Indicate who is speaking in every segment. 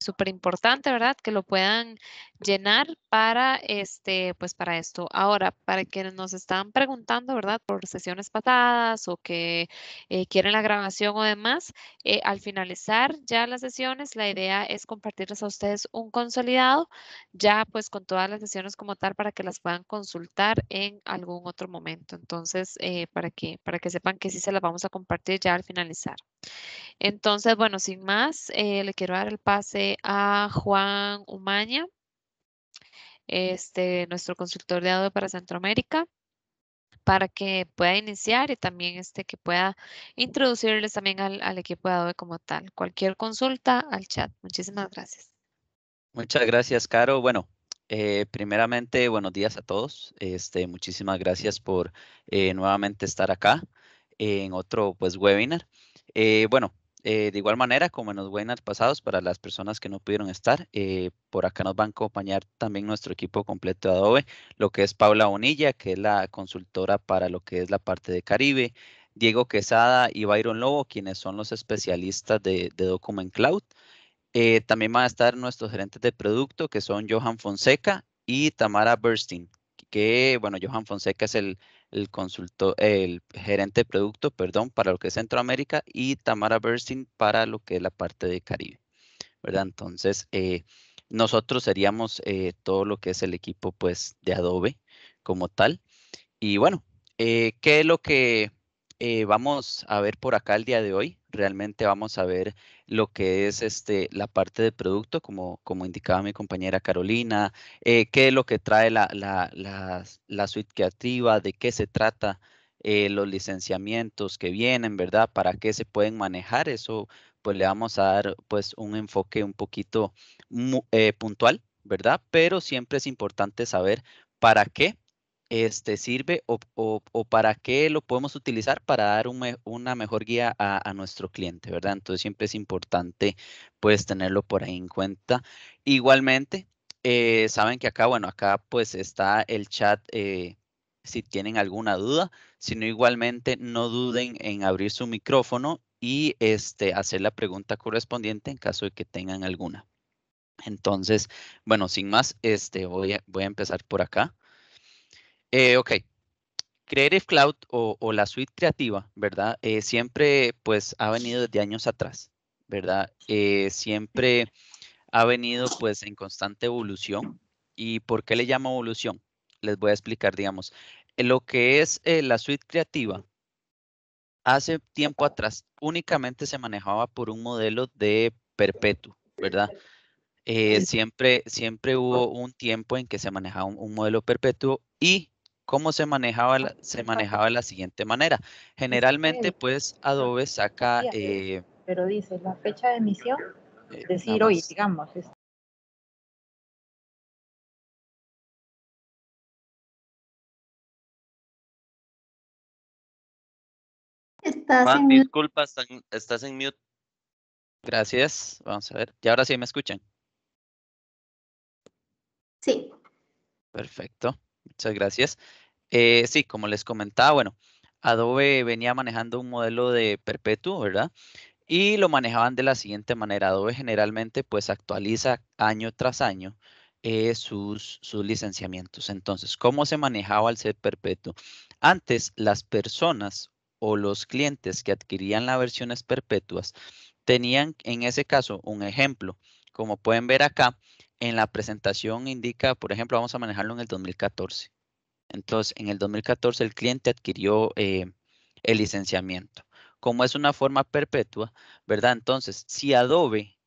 Speaker 1: súper importante, ¿verdad? Que lo puedan llenar para este, pues para esto. Ahora, para quienes nos están preguntando, ¿verdad? Por sesiones pasadas o que eh, quieren la grabación o demás, eh, al finalizar ya las sesiones, la idea es compartirles a ustedes un consolidado, ya pues con todas las sesiones como tal, para que las puedan consultar en algún otro momento. Entonces, eh, para que para que sepan que sí se las vamos a compartir ya al finalizar. Entonces, bueno, sin más, eh, le quiero dar el pase a Juan Umaña, este, nuestro consultor de ADOE para Centroamérica para que pueda iniciar y también este, que pueda introducirles también al, equipo de Adobe como tal. Cualquier consulta al chat. Muchísimas gracias.
Speaker 2: Muchas gracias, Caro. Bueno, eh, primeramente, buenos días a todos. Este, muchísimas gracias por eh, nuevamente estar acá en otro pues, webinar. bueno, eh, de igual manera, como en los webinars pasados, para las personas que no pudieron estar, eh, por acá nos van a acompañar también nuestro equipo completo de Adobe, lo que es Paula Bonilla, que es la consultora para lo que es la parte de Caribe, Diego Quesada y Byron Lobo, quienes son los especialistas de, Document Cloud. Eh, también van a estar nuestros gerentes de producto, que son Johan Fonseca y Tamara Burstein, que, bueno, Johan Fonseca es el el consultor, el gerente de producto, perdón, para lo que es Centroamérica y Tamara Bursting para lo que es la parte de Caribe, ¿verdad? Entonces, eh, nosotros seríamos eh, todo lo que es el equipo, pues, de Adobe como tal. Y bueno, eh, ¿qué es lo que eh, vamos a ver por acá el día de hoy. Realmente vamos a ver lo que es este, la parte de producto, como, indicaba mi compañera Carolina, eh, qué es lo que trae la, suite creativa, de qué se trata, eh, los licenciamientos que vienen, ¿verdad? Para qué se pueden manejar. Eso pues le vamos a dar pues un enfoque un poquito puntual, ¿verdad? Pero siempre es importante saber para qué este, sirve o, para qué lo podemos utilizar para dar una mejor guía a, nuestro cliente, ¿verdad? Entonces siempre es importante pues tenerlo por ahí en cuenta. Igualmente, eh, saben que acá, bueno, acá pues está el chat eh, si tienen alguna duda, sino igualmente no duden en abrir su micrófono y este, hacer la pregunta correspondiente en caso de que tengan alguna. Entonces, bueno, sin más, este, voy voy a empezar por acá. Eh, ok. Creative Cloud o, la suite creativa, ¿verdad? Eh, siempre pues ha venido desde años atrás, ¿verdad? Eh, siempre ha venido pues en constante evolución. ¿Y por qué le llamo evolución? Les voy a explicar, digamos, eh, lo que es la suite creativa. Hace tiempo atrás únicamente se manejaba por un modelo de perpetuo, ¿verdad? siempre, siempre hubo un tiempo en que se manejaba un, modelo perpetuo y cómo se manejaba se manejaba de la siguiente manera. Generalmente, pues Adobe saca. Eh,
Speaker 3: pero dice la
Speaker 4: fecha de emisión, eh, es decir hoy, digamos. Estás Juan, disculpa, estás en mute. Gracias. Vamos a ver. ¿Y ahora sí me escuchan?
Speaker 2: Sí. Perfecto. Muchas gracias. Eh, sí, como les comentaba, bueno, Adobe venía manejando un modelo de perpetuo, ¿verdad? Y lo manejaban de la siguiente manera. Adobe generalmente pues actualiza año tras año eh, sus, sus licenciamientos. Entonces, ¿cómo se manejaba el ser perpetuo? Antes, las personas o los clientes que adquirían las versiones perpetuas tenían en ese caso un ejemplo. Como pueden ver acá, en la presentación indica, por ejemplo, vamos a manejarlo en el 2014. Entonces, en el 2014 el cliente adquirió eh, el licenciamiento. Como es una forma perpetua, ¿verdad? Entonces, si Adobe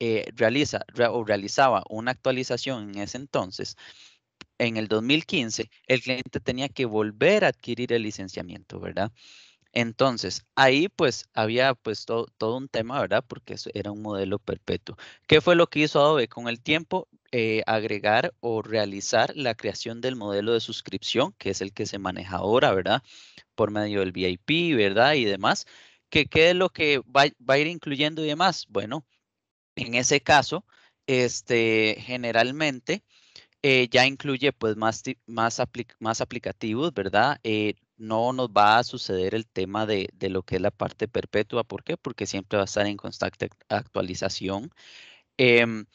Speaker 2: eh, realiza o realizaba una actualización en ese entonces, en el 2015, el cliente tenía que volver a adquirir el licenciamiento, ¿verdad? Entonces, ahí pues había pues todo un tema, ¿verdad? Porque eso era un modelo perpetuo. ¿Qué fue lo que hizo Adobe? Con el tiempo, eh, agregar o realizar la creación del modelo de suscripción, que es el que se maneja ahora, ¿verdad? Por medio del VIP, ¿verdad? Y demás. ¿Qué, qué es lo que va, a ir incluyendo y demás? Bueno, en ese caso, este, generalmente... Eh, ya incluye pues más, más, más aplicativos, ¿verdad? Eh, no nos va a suceder el tema de, lo que es la parte perpetua. ¿Por qué? Porque siempre va a estar en constante actualización. Em,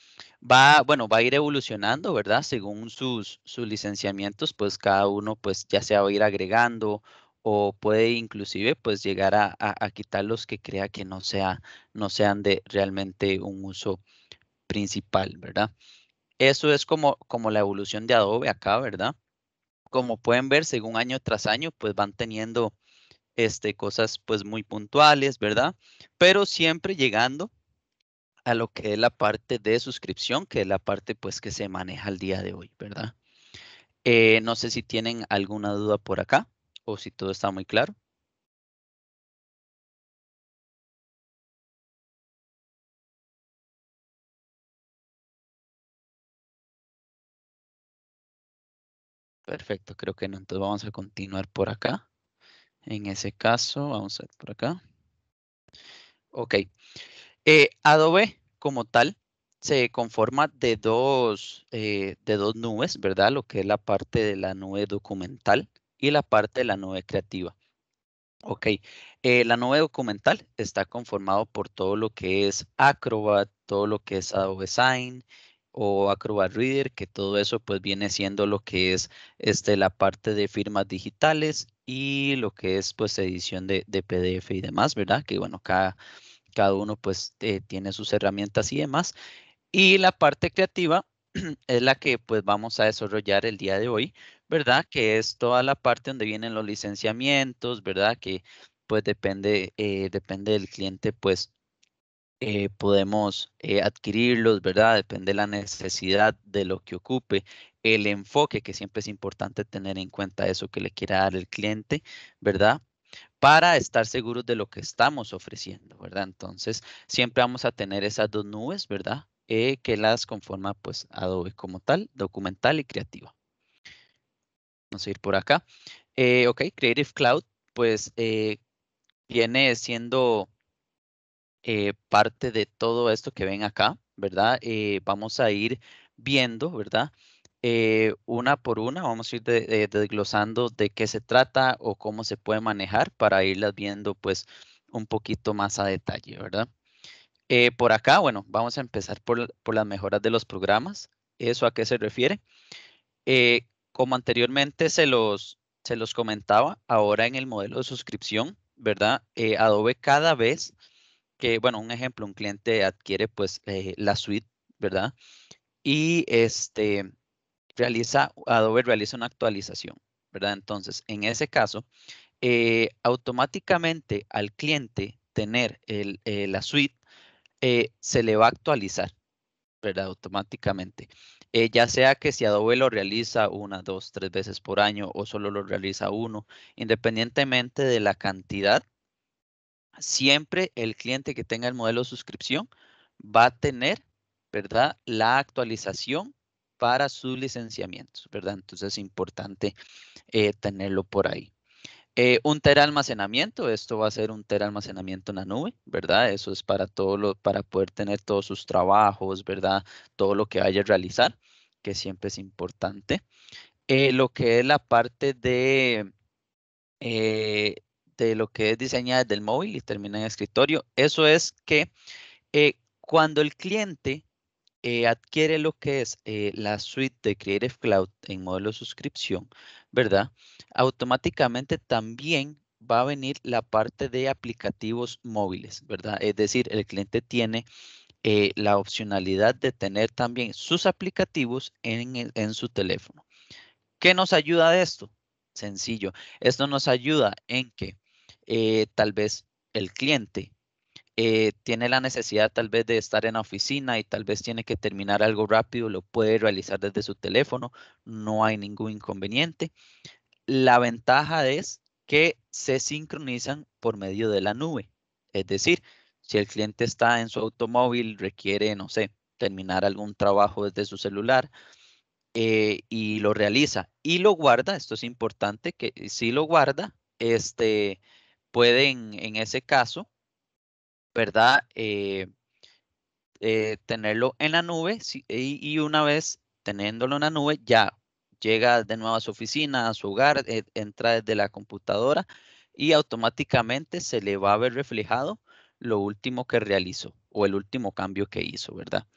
Speaker 2: va, bueno, va a ir evolucionando, ¿verdad? Según sus, licenciamientos, pues cada uno, pues ya sea va a ir agregando o puede inclusive pues llegar a, quitar los que crea que no, sea, no sean de realmente un uso principal, ¿verdad? Eso es como, como la evolución de Adobe acá, ¿verdad? como pueden ver, según año tras año, pues van teniendo este, cosas pues muy puntuales, ¿verdad? Pero siempre llegando a lo que es la parte de suscripción, que es la parte pues que se maneja el día de hoy, ¿verdad? Eh, no sé si tienen alguna duda por acá o si todo está muy
Speaker 4: claro. Perfecto, creo que no. Entonces vamos a continuar por acá.
Speaker 2: En ese caso, vamos a por acá. Ok. Eh, Adobe como tal se conforma de dos, eh, de dos nubes, ¿verdad? Lo que es la parte de la nube documental y la parte de la nube creativa. Ok, eh, la nube documental está conformado por todo lo que es Acrobat, todo lo que es Adobe Sign, o Acrobat Reader, que todo eso pues viene siendo lo que es este, la parte de firmas digitales y lo que es pues edición de, PDF y demás, ¿verdad? Que bueno, cada, cada uno pues eh, tiene sus herramientas y demás. Y la parte creativa es la que pues vamos a desarrollar el día de hoy, ¿verdad? Que es toda la parte donde vienen los licenciamientos, ¿verdad? Que pues depende, eh, depende del cliente pues eh, podemos eh, adquirirlos, ¿verdad? Depende de la necesidad de lo que ocupe. El enfoque, que siempre es importante tener en cuenta eso que le quiera dar el cliente, ¿verdad? Para estar seguros de lo que estamos ofreciendo, ¿verdad? Entonces, siempre vamos a tener esas dos nubes, ¿verdad? Eh, que las conforma pues Adobe como tal, documental y creativa. Vamos a ir por acá. ok, Creative Cloud, pues viene siendo eh, parte de todo esto que ven acá, ¿verdad? Eh, vamos a ir viendo, ¿verdad? Eh, una por una, vamos a ir desglosando de qué se trata o cómo se puede manejar para irlas viendo pues un poquito más a detalle, ¿verdad? por acá, bueno, vamos a empezar por, por, las mejoras de los programas. ¿Eso a qué se refiere? como anteriormente se los, se los comentaba, ahora en el modelo de suscripción, ¿verdad? Adobe cada vez que, bueno, un ejemplo, un cliente adquiere pues eh, la suite, ¿verdad? Y este, realiza, Adobe realiza una actualización, ¿verdad? Entonces, en ese caso, eh, automáticamente al cliente tener eh, la suite, se le va a actualizar, ¿verdad? Automáticamente. ya sea que si Adobe lo realiza una, dos, tres veces por año o solo lo realiza uno, independientemente de la cantidad siempre el cliente que tenga el modelo de suscripción va a tener, ¿verdad? La actualización para sus licenciamientos, ¿verdad? Entonces es importante eh, tenerlo por ahí. Eh, un tera almacenamiento, esto va a ser un tera almacenamiento en la nube, ¿verdad? Eso es para todo lo, para poder tener todos sus trabajos, ¿verdad? Todo lo que vaya a realizar, que siempre es importante. Eh, lo que es la parte de de lo que es diseñada desde el móvil y termina en escritorio. Eso es que eh, cuando el cliente eh, adquiere lo que es eh, la suite de Creative Cloud en modelo suscripción, ¿verdad? Automáticamente también va a venir la parte de aplicativos móviles, ¿verdad? Es decir, el cliente tiene la opcionalidad de tener también sus aplicativos en, en su teléfono. ¿Qué nos ayuda de esto? Sencillo. Esto nos ayuda en que eh, tal vez el cliente eh, tiene la necesidad tal vez de estar en la oficina y tal vez tiene que terminar algo rápido, lo puede realizar desde su teléfono, no hay ningún inconveniente. La ventaja es que se sincronizan por medio de la nube. Es decir, si el cliente está en su automóvil, requiere, no sé, terminar algún trabajo desde su celular eh, y lo realiza y lo guarda, esto es importante, que si lo guarda, este, pueden en ese caso, ¿verdad? Eh, eh, tenerlo en la nube y, una vez teniéndolo en la nube ya llega de nuevo a su oficina, a su hogar, e, entra desde la computadora y automáticamente se le va a ver reflejado lo último que realizó o el último cambio que hizo, ¿verdad?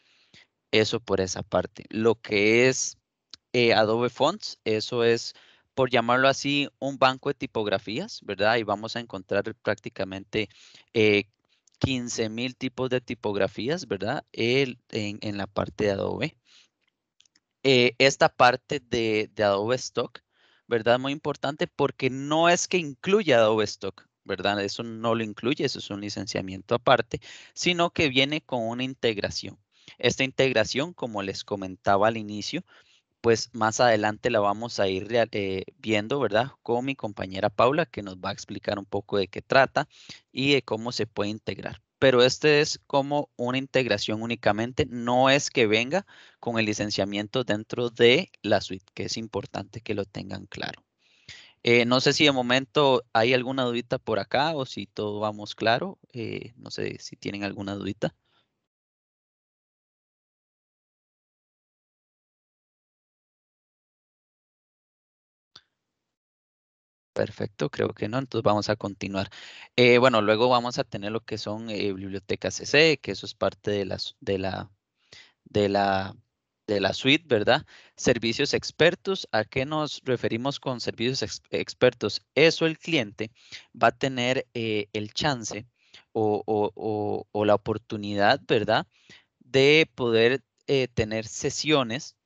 Speaker 2: Eso por esa parte. Lo que es eh, Adobe Fonts, eso es por llamarlo así, un banco de tipografías, ¿verdad? Y vamos a encontrar prácticamente 15,000 eh, tipos de tipografías, ¿verdad? en, la parte de Adobe. Eh, esta parte de, de, Adobe Stock, ¿verdad? Muy importante porque no es que incluya Adobe Stock, ¿verdad? Eso no lo incluye, eso es un licenciamiento aparte, sino que viene con una integración. Esta integración, como les comentaba al inicio, pues más adelante la vamos a ir eh, viendo, ¿verdad? Con mi compañera Paula, que nos va a explicar un poco de qué trata y de cómo se puede integrar. Pero este es como una integración únicamente, no es que venga con el licenciamiento dentro de la suite, que es importante que lo tengan claro. Eh, no sé si de momento hay
Speaker 4: alguna dudita por acá o si todo vamos claro. Eh, no sé si tienen alguna dudita. Perfecto, creo que no, entonces
Speaker 2: vamos a continuar. Eh, bueno, luego vamos a tener lo que son eh, bibliotecas CC, que eso es parte de la, de la, de la, de la suite, ¿verdad? Servicios expertos, ¿a qué nos referimos con servicios expertos? Eso el cliente va a tener eh, el chance o, o, la oportunidad, ¿verdad? De poder tener sesiones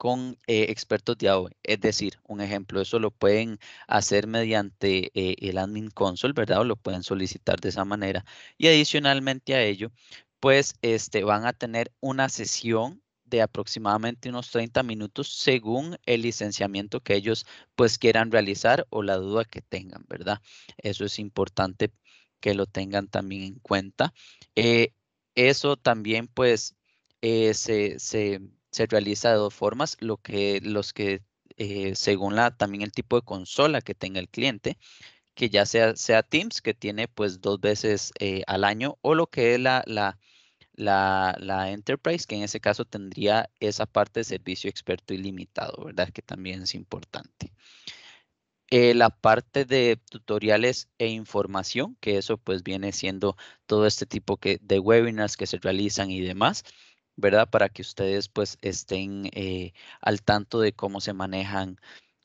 Speaker 2: con eh, expertos de AOE. Es decir, un ejemplo, eso lo pueden hacer mediante eh, el admin console, ¿verdad? O lo pueden solicitar de esa manera. Y adicionalmente a ello, pues este, van a tener una sesión de aproximadamente unos 30 minutos según el licenciamiento que ellos pues quieran realizar o la duda que tengan, ¿verdad? Eso es importante que lo tengan también en cuenta. Eh, eso también pues se, se realiza de dos formas, lo que, los que eh, según la, también el tipo de consola que tenga el cliente, que ya sea, sea Teams, que tiene pues dos veces eh, al año, o lo que es la, la, la, la, Enterprise, que en ese caso tendría esa parte de servicio experto ilimitado, ¿verdad? Que también es importante. Eh, la parte de tutoriales e información, que eso pues viene siendo todo este tipo que, de webinars que se realizan y demás. ¿verdad? Para que ustedes pues estén eh, al tanto de cómo se manejan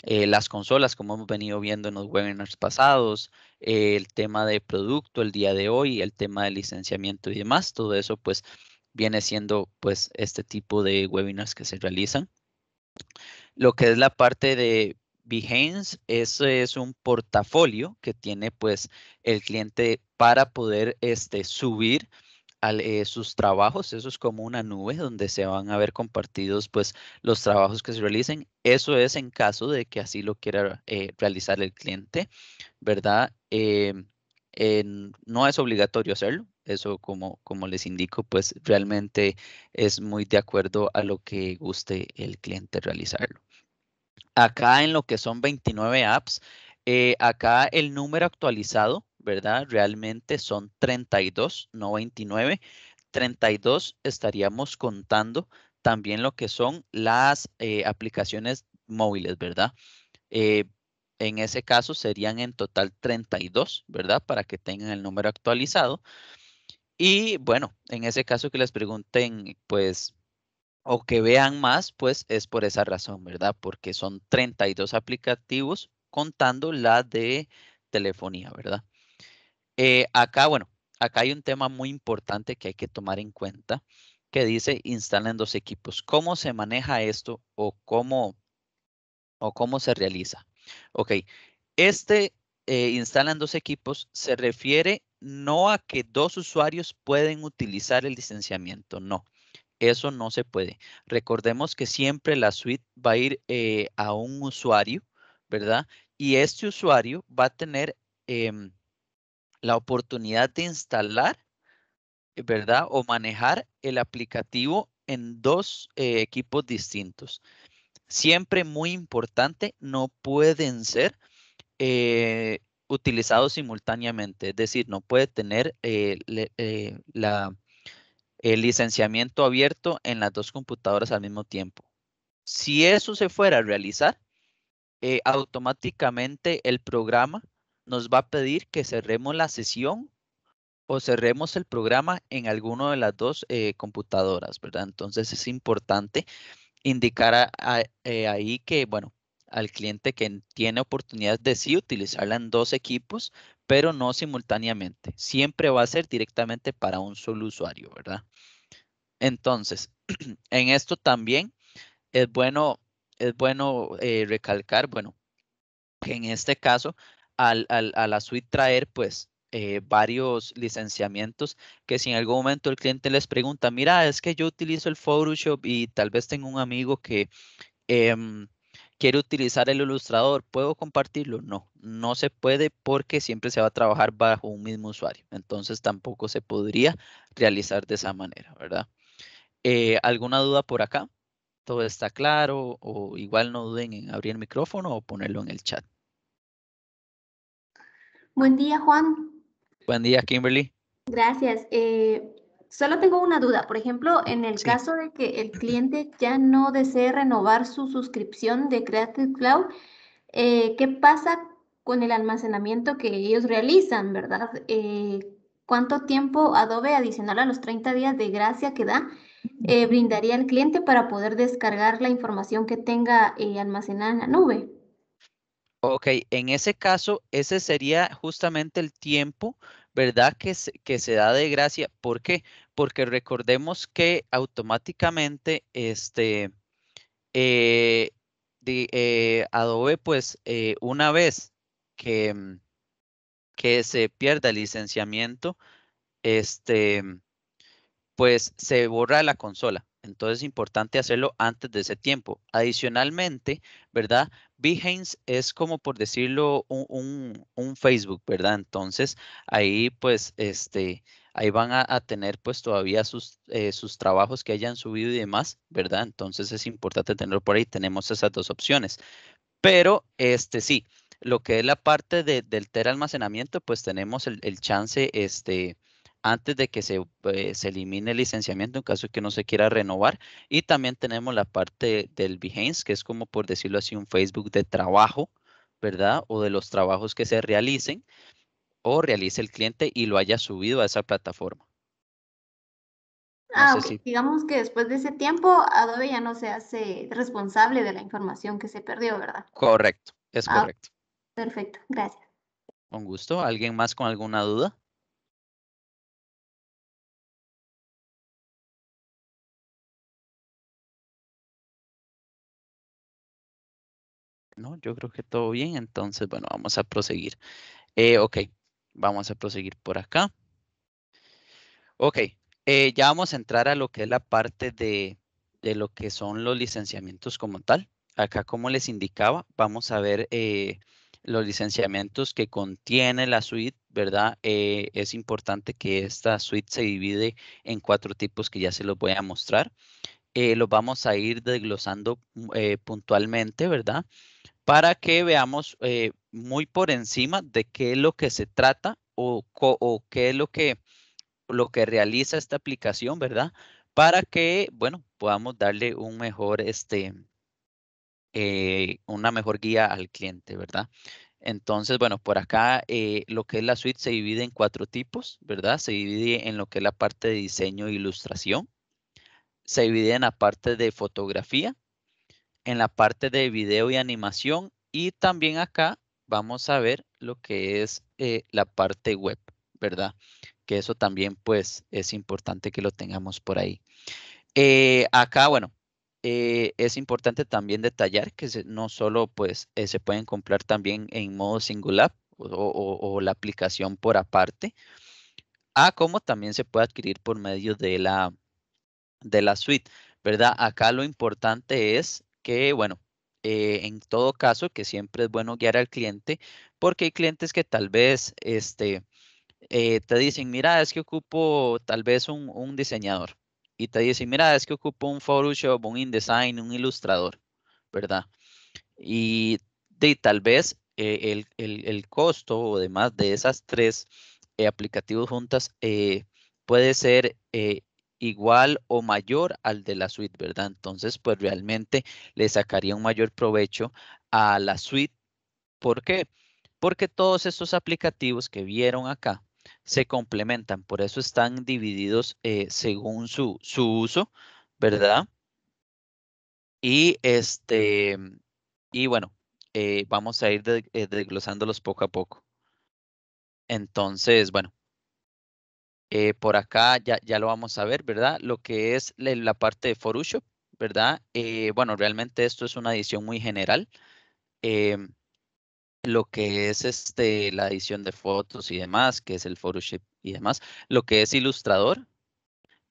Speaker 2: eh, las consolas, como hemos venido viendo en los webinars pasados, el tema de producto el día de hoy, el tema de licenciamiento y demás, todo eso pues viene siendo pues este tipo de webinars que se realizan. Lo que es la parte de Behance, es un portafolio que tiene pues el cliente para poder este, subir eh, sus trabajos, eso es como una nube donde se van a ver compartidos pues los trabajos que se realicen. Eso es en caso de que así lo quiera eh, realizar el cliente, ¿verdad? Eh, no es obligatorio hacerlo, eso como, como les indico, pues realmente es muy de acuerdo a lo que guste el cliente realizarlo. Acá en lo que son 29 apps, acá el número actualizado ¿verdad? Realmente son 32, no 29. 32 estaríamos contando también lo que son las eh, aplicaciones móviles, ¿verdad? Eh, en ese caso serían en total 32, ¿verdad? Para que tengan el número actualizado. Y bueno, en ese caso que les pregunten, pues, o que vean más, pues es por esa razón, ¿verdad? Porque son 32 aplicativos contando la de telefonía, ¿verdad? Eh, acá, bueno, acá hay un tema muy importante que hay que tomar en cuenta que dice instalan dos equipos. ¿Cómo se maneja esto o cómo, o cómo se realiza? Ok, este eh, instalan dos equipos se refiere no a que dos usuarios pueden utilizar el licenciamiento, no. Eso no se puede. Recordemos que siempre la suite va a ir eh, a un usuario, ¿verdad? Y este usuario va a tener em, la oportunidad de instalar, eh, ¿verdad? O manejar el aplicativo en dos eh, equipos distintos. Siempre muy importante, no pueden ser eh, utilizados simultáneamente, es decir, no puede tener el licenciamiento abierto en las dos computadoras al mismo tiempo. Si eso se fuera a realizar, automáticamente el programa nos va a pedir que cerremos la sesión o cerremos el programa en alguno de las dos eh, computadoras, ¿verdad? Entonces es importante indicar eh, ahí que, bueno, al cliente que tiene oportunidad de sí utilizarla en dos equipos, pero no simultáneamente. Siempre va a ser directamente para un solo usuario, ¿verdad? Entonces, en esto también es bueno, es bueno eh, recalcar, bueno, que en este caso al, a la suite traer pues eh, varios licenciamientos que si en algún momento el cliente les pregunta, mira, es que yo utilizo el Photoshop y tal vez tengo un amigo que em, quiere utilizar el ilustrador, ¿puedo compartirlo? No, no se puede porque siempre se va a trabajar bajo un mismo usuario. Entonces tampoco se podría realizar de esa manera, ¿verdad? Eh, ¿Alguna duda por acá? ¿Todo está claro? O igual no duden en abrir el micrófono o ponerlo en el chat.
Speaker 1: Buen día, Juan.
Speaker 2: Buen día, Kimberly.
Speaker 1: Gracias. Eh, solo tengo una duda. Por ejemplo, en el caso de que el cliente ya no desee renovar su suscripción de Creative Cloud, eh, ¿qué pasa con el almacenamiento que ellos realizan, verdad? Eh, ¿Cuánto tiempo Adobe, adicional a los 30 días de gracia que da, brindaría al cliente para poder descargar la información que tenga almacenada en la nube?
Speaker 2: Ok, en ese caso, ese sería justamente el tiempo, ¿verdad? Que se, que se da de gracia. ¿Por qué? Porque recordemos que automáticamente este, eh, eh, Adobe, pues eh, una vez que, mm, que se pierda el licenciamiento, este, pues se borra la consola. Entonces es importante hacerlo antes de ese tiempo. Adicionalmente, ¿verdad? Behance es como por decirlo un, Facebook, ¿verdad? Entonces ahí pues este, ahí van a, tener pues todavía eh, sus, trabajos que hayan subido y demás, ¿verdad? Entonces es importante tenerlo por ahí. Tenemos esas dos opciones. Pero este sí, lo que es la parte del ter almacenamiento, pues tenemos el, el chance este, antes de que pues, se, elimine el licenciamiento en caso de que no se quiera renovar. Y también tenemos la parte del Behance, que es como por decirlo así un Facebook de trabajo, ¿verdad? O de los trabajos que se realicen o realice el cliente y lo haya subido a esa plataforma.
Speaker 1: Ah, Digamos que después de ese tiempo, Adobe ya no se hace responsable de la información que se perdió, ¿verdad?
Speaker 2: Correcto, es ah, correcto.
Speaker 1: Perfecto, gracias.
Speaker 2: Con
Speaker 4: gusto. ¿Alguien más con alguna duda? No, yo creo que todo bien. Entonces, bueno, vamos a proseguir.
Speaker 2: Eh, ok, vamos a proseguir por acá. Ok, eh, ya vamos a entrar a lo que es la parte de, de, lo que son los licenciamientos como tal. Acá, como les indicaba, vamos a ver eh, los licenciamientos que contiene la suite, ¿verdad? Eh, es importante que esta suite se divide en cuatro tipos que ya se los voy a mostrar lo eh, los vamos a ir desglosando mm, eh, puntualmente, ¿verdad? Para que veamos eh, muy por encima de qué es lo que se trata o, qué es lo que, lo que realiza esta aplicación, ¿verdad? Para que, bueno, podamos darle un mejor, este, una mejor guía al cliente, ¿verdad? Entonces, bueno, por acá lo que es la suite se divide en cuatro tipos, ¿verdad? Se divide en lo que es la parte de diseño e ilustración, se divide en la parte de fotografía, en la parte de video y animación y también acá vamos a ver lo que es eh, la parte web, ¿verdad? Que eso también pues es importante que lo tengamos por ahí. Eh, acá, bueno, eh, es importante también detallar que no solo pues se pueden comprar también en modo singular o, la aplicación por aparte, a como también se puede adquirir por medio de la de la suite, ¿verdad? Acá lo importante es que, bueno, eh, en todo caso, que siempre es bueno guiar al cliente, porque hay clientes que tal vez este, eh, te dicen, mira, es que ocupo tal vez un, diseñador. Y te dicen, mira, es que ocupo un Photoshop, un InDesign, un ilustrador, ¿verdad? Y, tal vez eh, el, el, costo o demás de esas tres aplicativos juntas puede ser igual o mayor al de la suite, ¿verdad? Entonces, pues realmente le sacaría un mayor provecho a la suite. ¿Por qué? Porque todos estos aplicativos que vieron acá se complementan, por eso están divididos eh, según su, uso, ¿verdad? Y este, y bueno, eh, vamos a ir eh, desglosándolos poco a poco. Entonces, bueno, eh, por acá ya, lo vamos a ver, ¿verdad? Lo que es la, parte de Photoshop, ¿verdad? Eh, bueno, realmente esto es una edición muy general. Em, lo que es este, la edición de fotos y demás, que es el Photoshop y demás. Lo que es Ilustrador,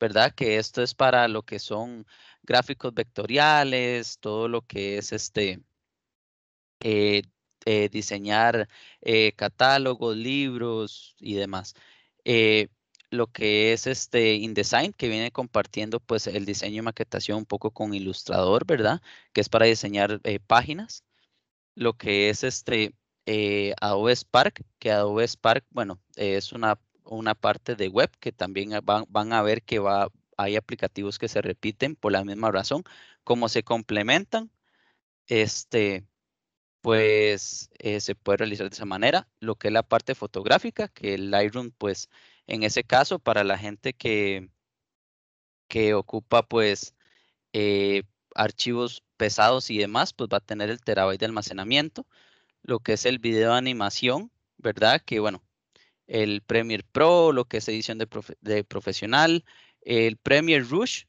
Speaker 2: ¿verdad? Que esto es para lo que son gráficos vectoriales, todo lo que es este... Eh, diseñar catálogos, libros y demás lo que es este InDesign, que viene compartiendo pues el diseño y maquetación un poco con Illustrator, ¿verdad? Que es para diseñar eh, páginas. Lo que es este eh, Adobe Spark, que Adobe Spark, bueno, es una, una parte de web que también van, a ver que va, hay aplicativos que se repiten por la misma razón. Como se complementan, este, pues eh, se puede realizar de esa manera. Lo que es la parte fotográfica, que el Lightroom pues en ese caso, para la gente que, ocupa pues eh, archivos pesados y demás, pues va a tener el terabyte de almacenamiento, lo que es el video de animación, ¿verdad? Que bueno, el Premiere Pro, lo que es edición de, profesional, el Premiere Rush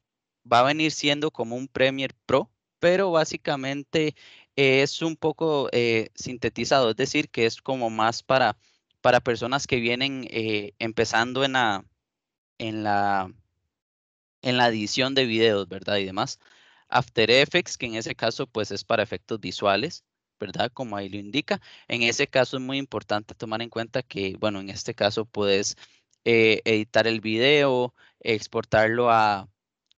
Speaker 2: va a venir siendo como un Premiere Pro, pero básicamente es un poco eh, sintetizado, es decir, que es como más para para personas que vienen eh, empezando en la, en, la, la edición de videos, ¿verdad? Y demás. After Effects, que en ese caso pues es para efectos visuales, ¿verdad? Como ahí lo indica. En ese caso es muy importante tomar en cuenta que, bueno, en este caso puedes eh, editar el video, exportarlo a,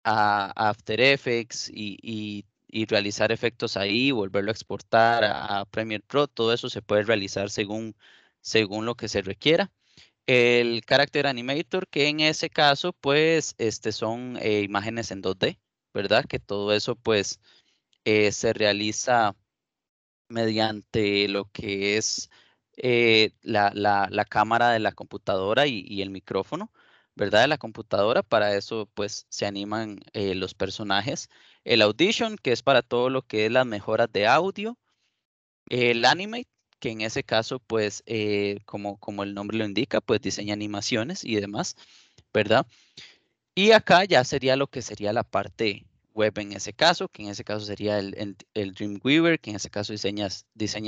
Speaker 2: After Effects y, realizar efectos ahí, volverlo a exportar a Premiere Pro, todo eso se puede realizar según según lo que se requiera. El Character Animator, que en ese caso, pues, este son eh, imágenes en 2D, ¿verdad? Que todo eso, pues, eh, se realiza mediante lo que es eh, la, cámara de la computadora y, el micrófono, ¿verdad? De la computadora. Para eso, pues, se animan los personajes. El Audition, que es para todo lo que es las mejoras de audio. El Animate, que en ese caso, pues, eh, como, como el nombre lo indica, pues diseña animaciones y demás, ¿verdad? Y acá ya sería lo que sería la parte web en ese caso, que en ese caso sería el, Dreamweaver, que en ese caso diseña,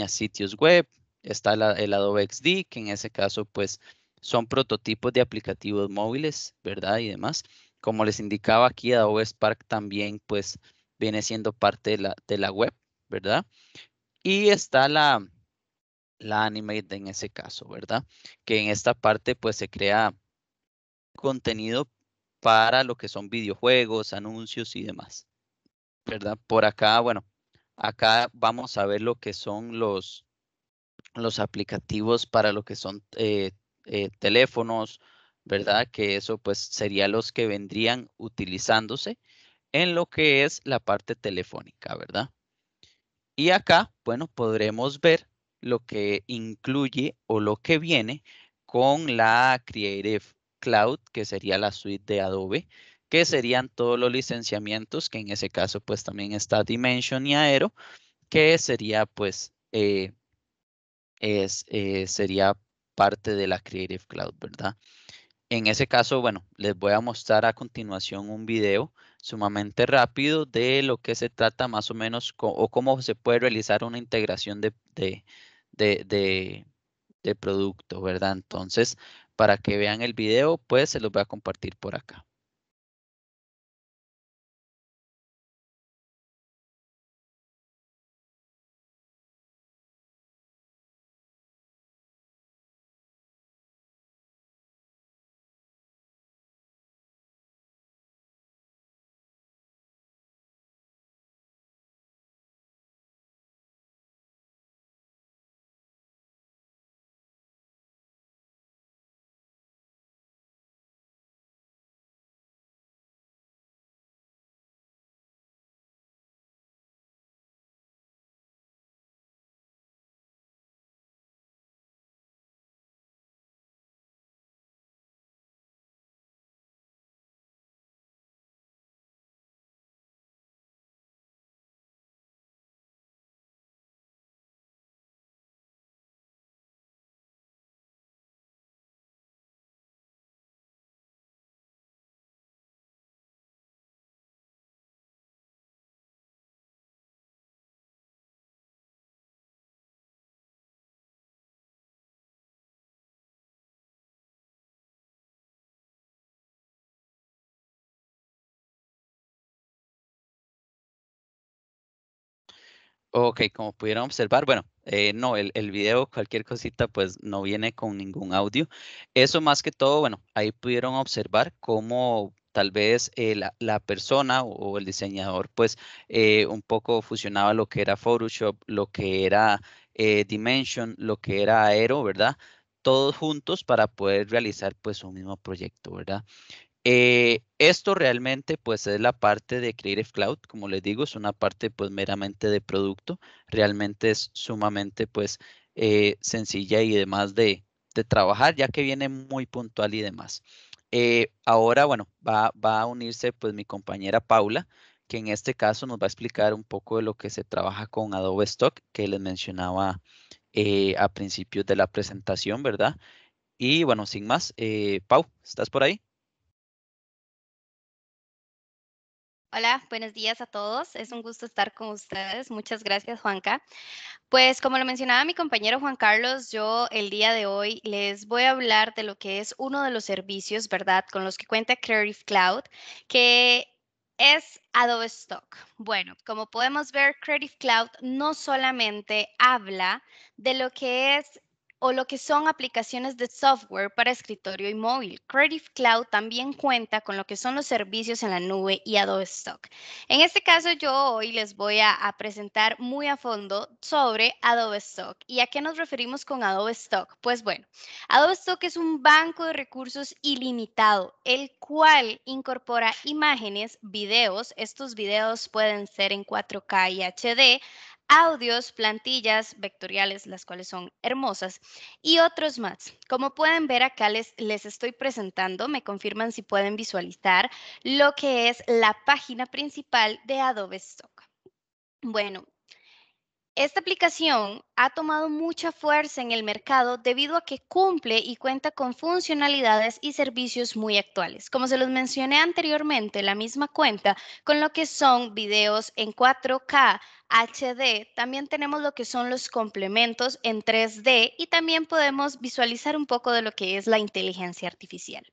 Speaker 2: sitios web, está el Adobe XD, que en ese caso, pues, son prototipos de aplicativos móviles, ¿verdad? Y demás. Como les indicaba aquí, Adobe Spark también, pues, viene siendo parte la, de la web, ¿verdad? Y está la, la animate en ese caso, ¿verdad? Que en esta parte pues se crea contenido para lo que son videojuegos, anuncios y demás, ¿verdad? Por acá, bueno, acá vamos a ver lo que son los, los aplicativos para lo que son eh, eh, teléfonos, ¿verdad? Que eso pues sería los que vendrían utilizándose en lo que es la parte telefónica, ¿verdad? Y acá, bueno, podremos ver lo que incluye o lo que viene con la Creative Cloud, que sería la suite de Adobe, que serían todos los licenciamientos, que en ese caso pues también está Dimension y Aero, que sería pues, eh, es, eh, sería parte de la Creative Cloud, ¿verdad? En ese caso, bueno, les voy a mostrar a continuación un video sumamente rápido de lo que se trata más o menos o cómo se puede realizar una integración de de, de, producto, ¿verdad?
Speaker 4: Entonces, para que vean el video, pues se los voy a compartir por acá.
Speaker 2: Ok, como pudieron observar, bueno, eh, no, el, el, video, cualquier cosita, pues no viene con ningún audio. Eso más que todo, bueno, ahí pudieron observar cómo tal vez eh, la, persona o, el diseñador, pues eh, un poco fusionaba lo que era Photoshop, lo que era Dimension, lo que era Aero, ¿verdad? Todos juntos para poder realizar pues un mismo proyecto, ¿verdad? Eh, esto realmente pues es la parte de Creative Cloud, como les digo, es una parte pues meramente de producto, realmente es sumamente pues eh, sencilla y demás de, trabajar, ya que viene muy puntual y demás. Eh, ahora, bueno, va, va a unirse pues mi compañera Paula, que en este caso nos va a explicar un poco de lo que se trabaja con Adobe Stock, que les mencionaba a principios de la presentación, ¿verdad? Y bueno, sin más, Pau, ¿estás por ahí?
Speaker 5: Hola, buenos días a todos. Es un gusto estar con ustedes. Muchas gracias, Juanca. Pues como lo mencionaba mi compañero Juan Carlos, yo el día de hoy les voy a hablar de lo que es uno de los servicios, ¿verdad?, con los que cuenta Creative Cloud, que es Adobe Stock. Bueno, como podemos ver, Creative Cloud no solamente habla de lo que es o lo que son aplicaciones de software para escritorio y móvil. Creative Cloud también cuenta con lo que son los servicios en la nube y Adobe Stock. En este caso, yo hoy les voy a, presentar muy a fondo sobre Adobe Stock. ¿Y a qué nos referimos con Adobe Stock? Pues bueno, Adobe Stock es un banco de recursos ilimitado, el cual incorpora imágenes, videos. Estos videos pueden ser en 4K y HD, audios, plantillas vectoriales, las cuales son hermosas, y otros más. Como pueden ver acá les, les estoy presentando, me confirman si pueden visualizar lo que es la página principal de Adobe Stock. Bueno, esta aplicación ha tomado mucha fuerza en el mercado debido a que cumple y cuenta con funcionalidades y servicios muy actuales. Como se los mencioné anteriormente, la misma cuenta con lo que son videos en 4K, HD, también tenemos lo que son los complementos en 3D y también podemos visualizar un poco de lo que es la inteligencia artificial.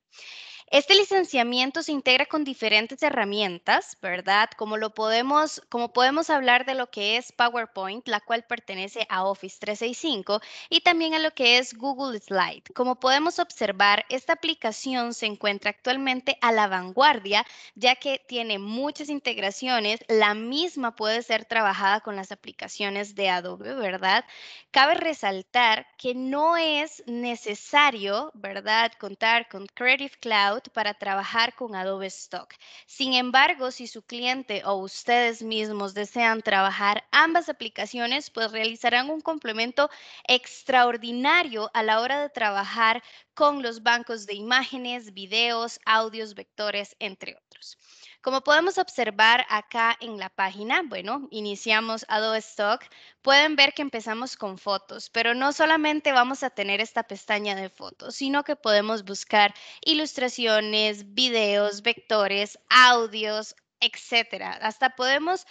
Speaker 5: Este licenciamiento se integra con diferentes herramientas, ¿verdad? Como lo podemos, como podemos hablar de lo que es PowerPoint, la cual pertenece a Office 365, y también a lo que es Google Slide. Como podemos observar, esta aplicación se encuentra actualmente a la vanguardia, ya que tiene muchas integraciones. La misma puede ser trabajada con las aplicaciones de Adobe, ¿verdad? Cabe resaltar que no es necesario, ¿verdad? Contar con Creative Cloud para trabajar con Adobe Stock. Sin embargo, si su cliente o ustedes mismos desean trabajar ambas aplicaciones, pues realizarán un complemento extraordinario a la hora de trabajar con los bancos de imágenes, videos, audios, vectores, entre otros. Como podemos observar acá en la página, bueno, iniciamos Adobe Stock, pueden ver que empezamos con fotos, pero no solamente vamos a tener esta pestaña de fotos, sino que podemos buscar ilustraciones, videos, vectores, audios, etcétera. Hasta podemos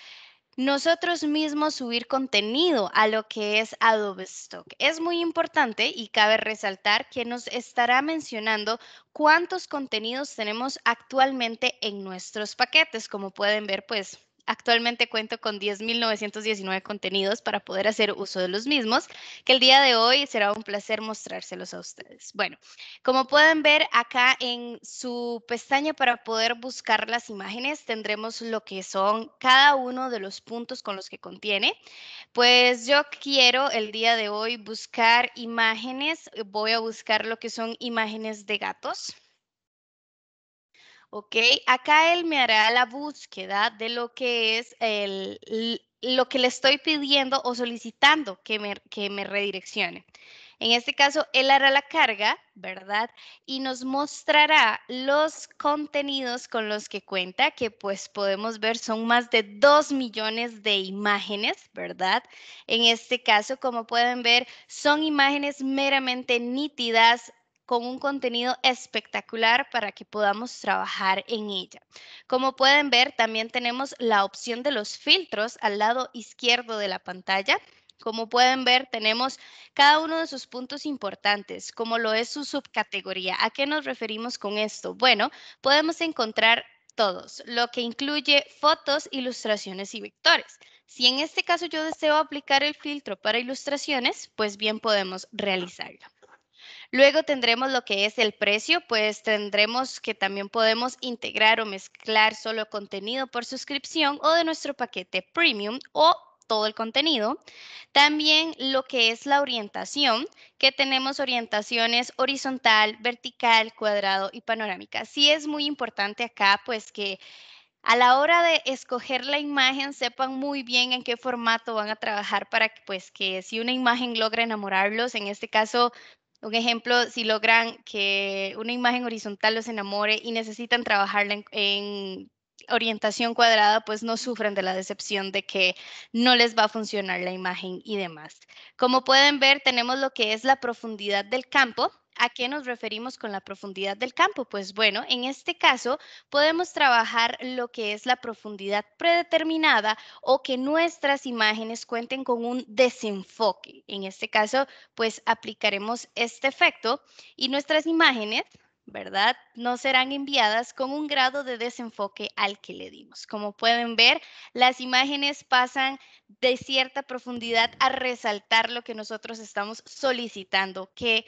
Speaker 5: nosotros mismos subir contenido a lo que es Adobe Stock. Es muy importante y cabe resaltar que nos estará mencionando cuántos contenidos tenemos actualmente en nuestros paquetes. Como pueden ver, pues Actualmente cuento con 10.919 contenidos para poder hacer uso de los mismos, que el día de hoy será un placer mostrárselos a ustedes. Bueno, como pueden ver acá en su pestaña para poder buscar las imágenes, tendremos lo que son cada uno de los puntos con los que contiene. Pues yo quiero el día de hoy buscar imágenes, voy a buscar lo que son imágenes de gatos. ¿ok? Acá él me hará la búsqueda de lo que es el, lo que le estoy pidiendo o solicitando que me, que me redireccione. En este caso, él hará la carga, ¿verdad? Y nos mostrará los contenidos con los que cuenta, que pues podemos ver son más de 2 millones de imágenes, ¿verdad? En este caso, como pueden ver, son imágenes meramente nítidas, con un contenido espectacular para que podamos trabajar en ella. Como pueden ver, también tenemos la opción de los filtros al lado izquierdo de la pantalla. Como pueden ver, tenemos cada uno de sus puntos importantes, como lo es su subcategoría. ¿A qué nos referimos con esto? Bueno, podemos encontrar todos, lo que incluye fotos, ilustraciones y vectores. Si en este caso yo deseo aplicar el filtro para ilustraciones, pues bien podemos realizarlo. Luego tendremos lo que es el precio, pues tendremos que también podemos integrar o mezclar solo contenido por suscripción o de nuestro paquete premium o todo el contenido. También lo que es la orientación, que tenemos orientaciones horizontal, vertical, cuadrado y panorámica. Sí es muy importante acá, pues que a la hora de escoger la imagen sepan muy bien en qué formato van a trabajar para que, pues, que si una imagen logra enamorarlos, en este caso un ejemplo, si logran que una imagen horizontal los enamore y necesitan trabajarla en, en orientación cuadrada, pues no sufren de la decepción de que no les va a funcionar la imagen y demás. Como pueden ver, tenemos lo que es la profundidad del campo, ¿A qué nos referimos con la profundidad del campo? Pues bueno, en este caso podemos trabajar lo que es la profundidad predeterminada o que nuestras imágenes cuenten con un desenfoque. En este caso, pues aplicaremos este efecto y nuestras imágenes ¿verdad? No serán enviadas con un grado de desenfoque al que le dimos. Como pueden ver, las imágenes pasan de cierta profundidad a resaltar lo que nosotros estamos solicitando que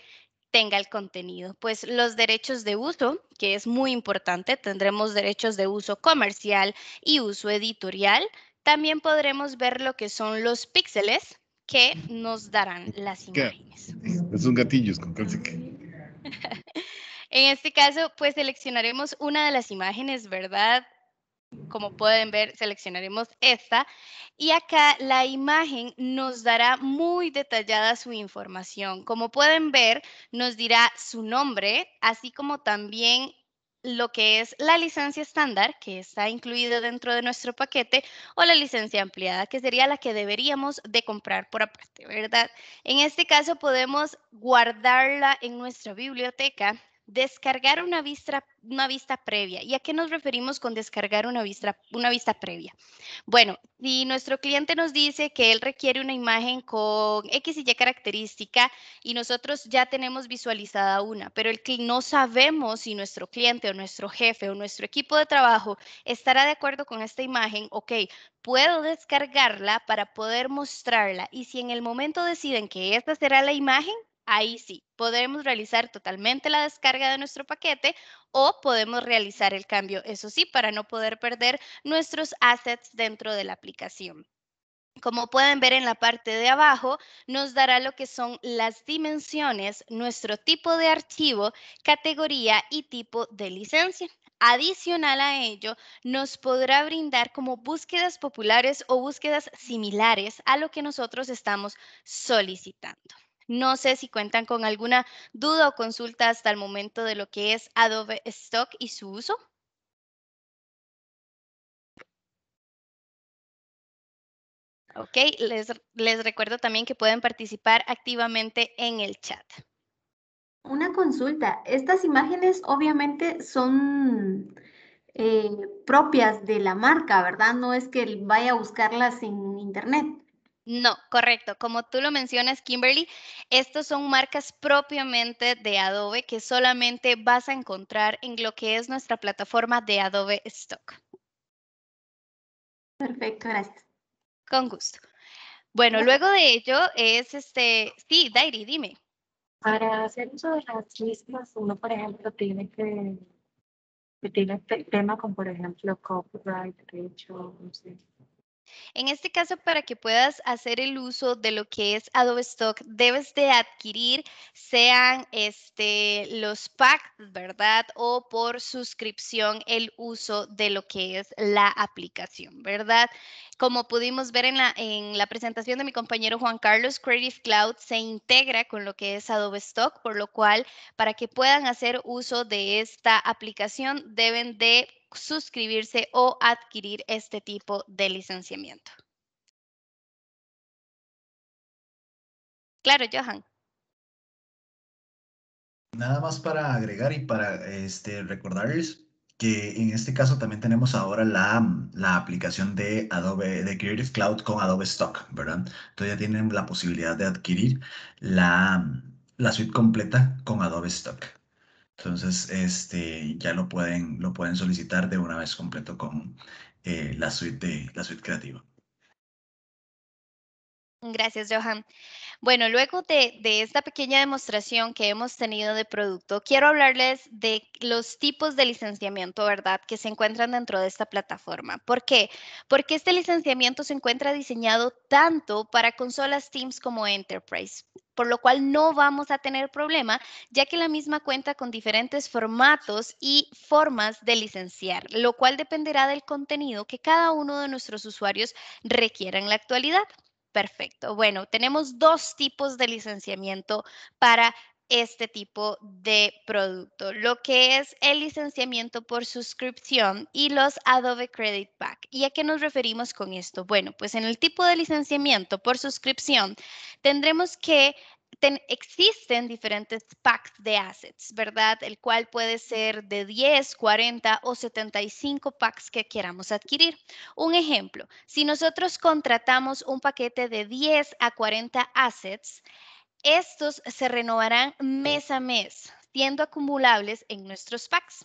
Speaker 5: tenga el contenido. Pues los derechos de uso, que es muy importante, tendremos derechos de uso comercial y uso editorial. También podremos ver lo que son los píxeles que nos darán las
Speaker 1: imágenes. Es un gatillos con
Speaker 5: en este caso, pues seleccionaremos una de las imágenes, ¿verdad? como pueden ver, seleccionaremos esta. Y acá la imagen nos dará muy detallada su información. Como pueden ver, nos dirá su nombre, así como también lo que es la licencia estándar, que está incluida dentro de nuestro paquete, o la licencia ampliada, que sería la que deberíamos de comprar por aparte, ¿verdad? En este caso podemos guardarla en nuestra biblioteca, Descargar una vista, una vista previa. ¿Y a qué nos referimos con descargar una vista, una vista previa? Bueno, si nuestro cliente nos dice que él requiere una imagen con X y Y característica y nosotros ya tenemos visualizada una, pero el, no sabemos si nuestro cliente o nuestro jefe o nuestro equipo de trabajo estará de acuerdo con esta imagen, ok, puedo descargarla para poder mostrarla y si en el momento deciden que esta será la imagen, ahí sí, podremos realizar totalmente la descarga de nuestro paquete o podemos realizar el cambio, eso sí, para no poder perder nuestros assets dentro de la aplicación. Como pueden ver en la parte de abajo, nos dará lo que son las dimensiones, nuestro tipo de archivo, categoría y tipo de licencia. Adicional a ello, nos podrá brindar como búsquedas populares o búsquedas similares a lo que nosotros estamos solicitando. No sé si cuentan con alguna duda o consulta
Speaker 4: hasta el momento de lo que es Adobe Stock y su uso. Ok, les,
Speaker 5: les recuerdo también que pueden participar activamente en el chat. Una
Speaker 1: consulta. Estas imágenes obviamente son eh, propias de la marca, ¿verdad? No es que vaya a buscarlas en internet.
Speaker 5: No, correcto. Como tú lo mencionas, Kimberly, estas son marcas propiamente de Adobe que solamente vas a encontrar en lo que es nuestra plataforma de Adobe Stock. Perfecto, gracias. Con gusto. Bueno, luego de ello es este, sí, Dairi, dime.
Speaker 1: Para hacer
Speaker 5: uso de las
Speaker 1: listas, uno, por ejemplo, tiene que, Tiene este tema como, por ejemplo, copyright,
Speaker 5: derecho, no sé en este caso, para que puedas hacer el uso de lo que es Adobe Stock, debes de adquirir, sean este, los packs, ¿verdad? O por suscripción el uso de lo que es la aplicación, ¿verdad? Como pudimos ver en la, en la presentación de mi compañero Juan Carlos, Creative Cloud se integra con lo que es Adobe Stock, por lo cual, para que puedan hacer uso de esta aplicación, deben de suscribirse
Speaker 4: o adquirir este tipo de licenciamiento. Claro, Johan. Nada más para agregar y para este, recordarles que en este caso también tenemos
Speaker 6: ahora la, mm, la, aplicación de Adobe, de Creative Cloud con Adobe Stock, ¿verdad? Entonces ya tienen la posibilidad de adquirir la, mm, la suite completa con Adobe Stock. Entonces, este, ya lo pueden, lo pueden solicitar de una vez completo con eh, la, suite la suite creativa.
Speaker 5: Gracias, Johan. Bueno, luego de, esta pequeña demostración que hemos tenido de producto, quiero hablarles de los tipos de licenciamiento, ¿verdad?, que se encuentran dentro de esta plataforma. ¿Por qué? Porque este licenciamiento se encuentra diseñado tanto para consolas Teams como Enterprise por lo cual no vamos a tener problema, ya que la misma cuenta con diferentes formatos y formas de licenciar, lo cual dependerá del contenido que cada uno de nuestros usuarios requiera en la actualidad. Perfecto. Bueno, tenemos dos tipos de licenciamiento para este tipo de producto, lo que es el licenciamiento por suscripción y los Adobe Credit Pack. ¿Y a qué nos referimos con esto? Bueno, pues en el tipo de licenciamiento por suscripción tendremos que existen diferentes packs de assets, ¿verdad? El cual puede ser de 10, 40 o 75 packs que queramos adquirir. Un ejemplo, si nosotros contratamos un paquete de 10 a 40 assets, estos se renovarán mes a mes, siendo acumulables en nuestros packs.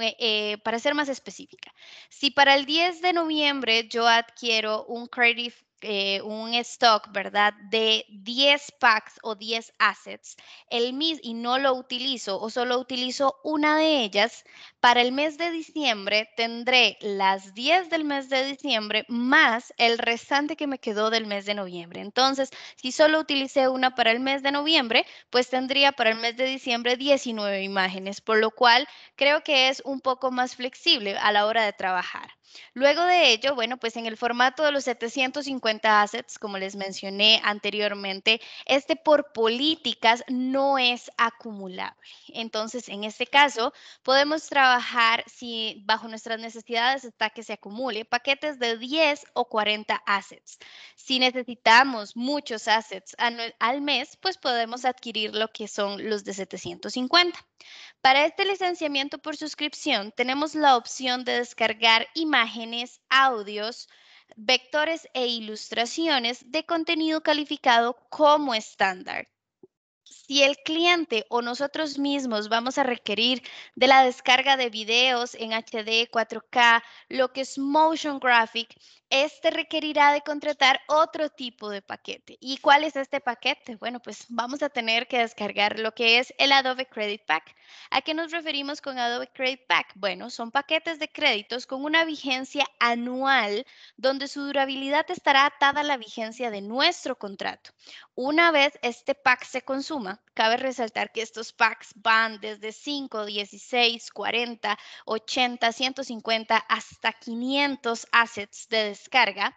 Speaker 5: Eh, eh, para ser más específica, si para el 10 de noviembre yo adquiero un Creative eh, un stock, ¿verdad? De 10 packs o 10 assets el mes, y no lo utilizo o solo utilizo una de ellas, para el mes de diciembre tendré las 10 del mes de diciembre más el restante que me quedó del mes de noviembre. Entonces, si solo utilicé una para el mes de noviembre, pues tendría para el mes de diciembre 19 imágenes, por lo cual creo que es un poco más flexible a la hora de trabajar. Luego de ello, bueno, pues en el formato de los 750 assets, como les mencioné anteriormente, este por políticas no es acumulable. Entonces, en este caso, podemos trabajar si bajo nuestras necesidades está que se acumule paquetes de 10 o 40 assets. Si necesitamos muchos assets al mes, pues podemos adquirir lo que son los de 750. Para este licenciamiento por suscripción, tenemos la opción de descargar imágenes imágenes, audios, vectores e ilustraciones de contenido calificado como estándar si el cliente o nosotros mismos vamos a requerir de la descarga de videos en HD, 4K, lo que es motion graphic, este requerirá de contratar otro tipo de paquete. ¿Y cuál es este paquete? Bueno, pues vamos a tener que descargar lo que es el Adobe Credit Pack. ¿A qué nos referimos con Adobe Credit Pack? Bueno, son paquetes de créditos con una vigencia anual donde su durabilidad estará atada a la vigencia de nuestro contrato. Una vez este pack se consuma, Cabe resaltar que estos packs van desde 5, 16, 40, 80, 150 hasta 500 assets de descarga.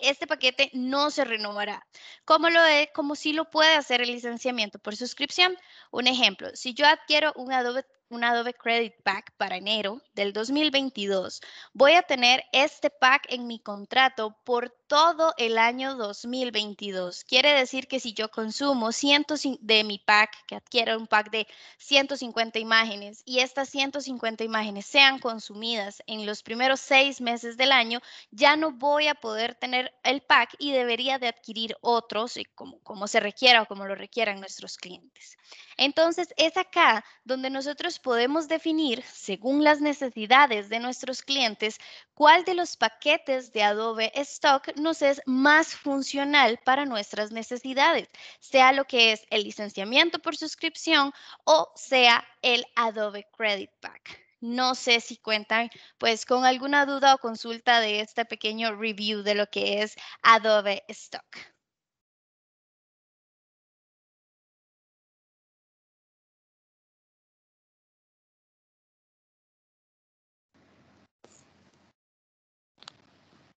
Speaker 5: Este paquete no se renovará, ¿Cómo lo es, como si lo puede hacer el licenciamiento por suscripción. Un ejemplo, si yo adquiero un Adobe un Adobe Credit Pack para enero del 2022, voy a tener este pack en mi contrato por todo el año 2022. Quiere decir que si yo consumo cientos de mi pack, que adquiero un pack de 150 imágenes y estas 150 imágenes sean consumidas en los primeros seis meses del año, ya no voy a poder tener el pack y debería de adquirir otros eh, como, como se requiera o como lo requieran nuestros clientes. Entonces, es acá donde nosotros podemos definir, según las necesidades de nuestros clientes, cuál de los paquetes de Adobe Stock nos es más funcional para nuestras necesidades, sea lo que es el licenciamiento por suscripción o sea el Adobe Credit Pack. No sé si cuentan pues con alguna
Speaker 4: duda o consulta de este pequeño review de lo que es Adobe Stock.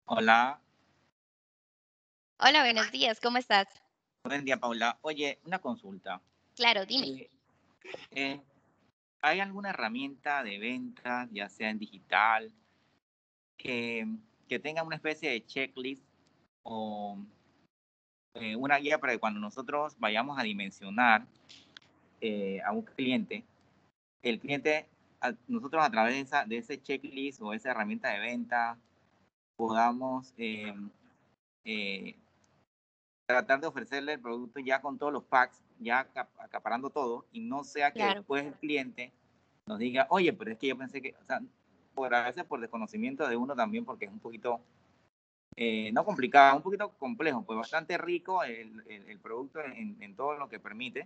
Speaker 4: Hola. Hola, buenos días,
Speaker 5: ¿cómo estás?
Speaker 3: Buen día, Paula. Oye, una consulta. Claro, dime. Eh, eh, ¿Hay alguna herramienta de venta, ya sea en digital, que, que tenga una especie de checklist o eh, una guía para que cuando nosotros vayamos a dimensionar a un cliente, el cliente, nosotros a través de, de, ese checklist o esa herramienta de venta, podamos tratar de ofrecerle el producto ya con todos los packs, ya acaparando todo, y no sea que después el cliente nos diga, oye, pero es que yo pensé que, o sea, por, a veces por desconocimiento de uno también, porque es un poquito, eh, no complicado, un poquito complejo, pues bastante rico el, el, producto en, en, todo lo que permite,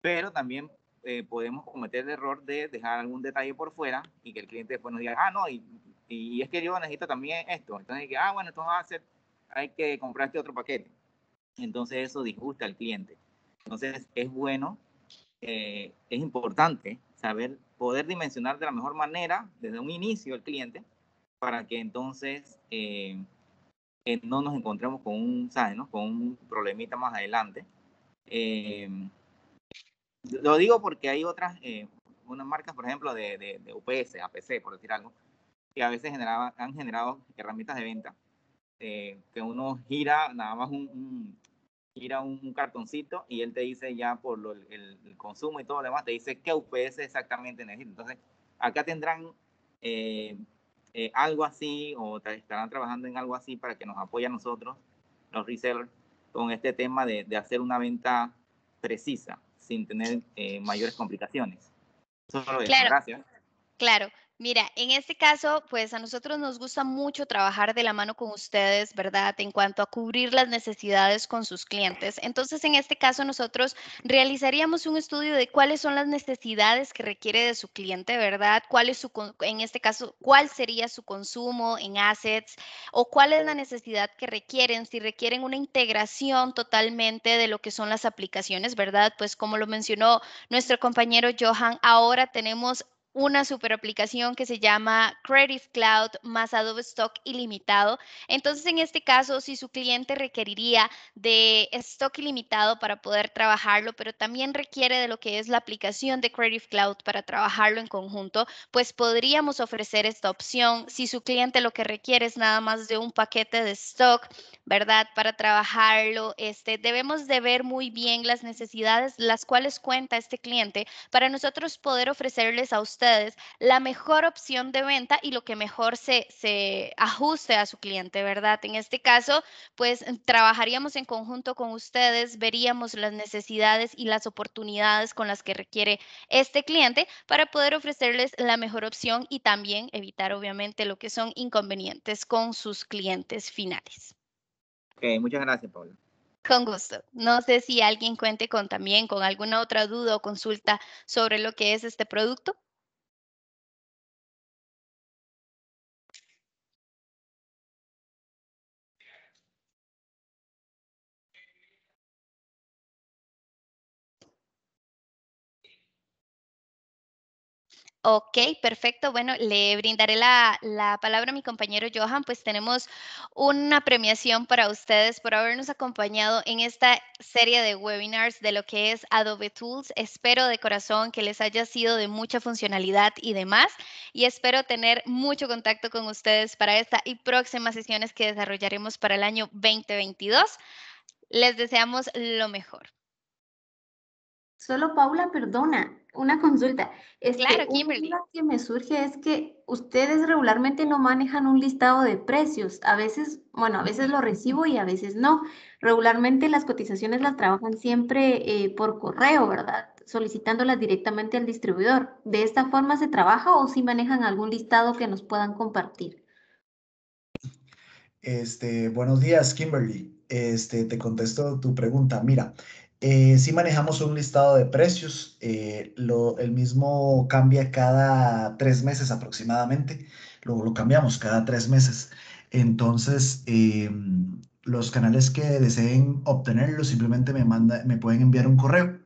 Speaker 3: pero también eh, podemos cometer el error de dejar algún detalle por fuera y que el cliente después nos diga, ah, no, y, y es que yo necesito también esto, entonces, ah, bueno, entonces va a ser, hay que comprar este otro paquete. Entonces eso disgusta al cliente. Entonces es bueno, eh, es importante saber poder dimensionar de la mejor manera desde un inicio al cliente para que entonces eh, eh, no nos encontremos con un, ¿sabes, con un problemita más adelante. lo digo porque hay otras, unas marcas, por ejemplo, de, de, UPS, APC, por decir algo, que a veces generaba, han generado herramientas de venta, que uno gira nada más un, Gira un cartoncito y él te dice ya por lo, el, consumo y todo lo demás, te dice qué UPS exactamente necesita. Entonces, acá tendrán eh, eh, algo así o estarán trabajando en algo así para que nos apoye a nosotros, los resellers, con este tema de, hacer una venta precisa sin tener eh, mayores complicaciones. Solo eso. Gracias.
Speaker 5: Claro. Mira, en este caso, pues a nosotros nos gusta mucho trabajar de la mano con ustedes, ¿verdad? En cuanto a cubrir las necesidades con sus clientes. Entonces, en este caso, nosotros realizaríamos un estudio de cuáles son las necesidades que requiere de su cliente, ¿verdad? ¿Cuál es su, en este caso, cuál sería su consumo en assets o cuál es la necesidad que requieren? Si requieren una integración totalmente de lo que son las aplicaciones, ¿verdad? Pues como lo mencionó nuestro compañero Johan, ahora tenemos una super aplicación que se llama Creative Cloud más Adobe Stock ilimitado. Entonces, en este caso, si su cliente requeriría de stock ilimitado para poder trabajarlo, pero también requiere de lo que es la aplicación de Creative Cloud para trabajarlo en conjunto, pues podríamos ofrecer esta opción. Si su cliente lo que requiere es nada más de un paquete de stock, ¿verdad? Para trabajarlo, este, debemos de ver muy bien las necesidades las cuales cuenta este cliente para nosotros poder ofrecerles a ustedes la mejor opción de venta y lo que mejor se, se ajuste a su cliente, ¿verdad? En este caso, pues eh, trabajaríamos en conjunto con ustedes, veríamos las necesidades y las oportunidades con las que requiere este cliente para poder ofrecerles la mejor opción y también evitar, obviamente, lo que son inconvenientes con sus clientes finales.
Speaker 3: Ok, muchas gracias, Paula.
Speaker 5: Con gusto. No sé si alguien cuente con también con alguna otra duda o consulta sobre
Speaker 4: lo que es este producto. Ok, perfecto. Bueno, le brindaré la, palabra a mi
Speaker 5: compañero Johan, pues tenemos una premiación para ustedes por habernos acompañado en esta serie de webinars de lo que es Adobe Tools. Espero de corazón que les haya sido de mucha funcionalidad y demás, y espero tener mucho contacto con ustedes para esta y próximas sesiones que desarrollaremos para el año 2022. Les deseamos lo mejor. Solo Paula,
Speaker 1: perdona, una consulta. claro, Kimberly. que me surge es que ustedes regularmente no manejan un listado de precios. A veces, bueno, a veces lo recibo y a veces no. Regularmente las cotizaciones las trabajan siempre eh, por correo, ¿verdad? Solicitándolas directamente al distribuidor. ¿De esta forma se trabaja o si manejan algún listado que nos puedan compartir?
Speaker 6: Este, buenos días, Kimberly. Este, te contesto tu pregunta. Mira, eh, si manejamos un listado de precios, eh, el mismo cambia cada tres meses aproximadamente, lo, lo cambiamos cada tres meses. Entonces, em, los canales que deseen obtenerlo simplemente me, manda, me pueden enviar un correo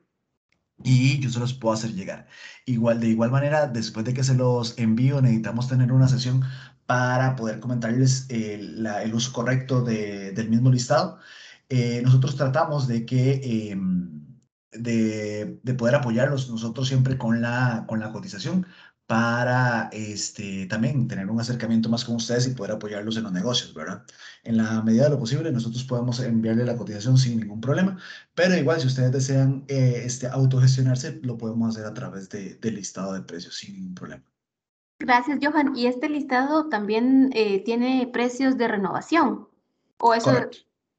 Speaker 6: y yo se los puedo hacer llegar. Igual, de igual manera, después de que se los envío, necesitamos tener una sesión para poder comentarles el, uso correcto del mismo listado. Eh, nosotros tratamos de que... Em, de, de, poder apoyarlos nosotros siempre con la, con la cotización para este, también tener un acercamiento más con ustedes y poder apoyarlos en los negocios, ¿verdad? En la medida de lo posible, nosotros podemos enviarle la cotización sin ningún problema, pero igual si ustedes desean eh, este, autogestionarse, lo podemos hacer a través del listado de precios sin ningún problema.
Speaker 1: Gracias, Johan. ¿Y este listado también eh, tiene precios de renovación? ¿O eso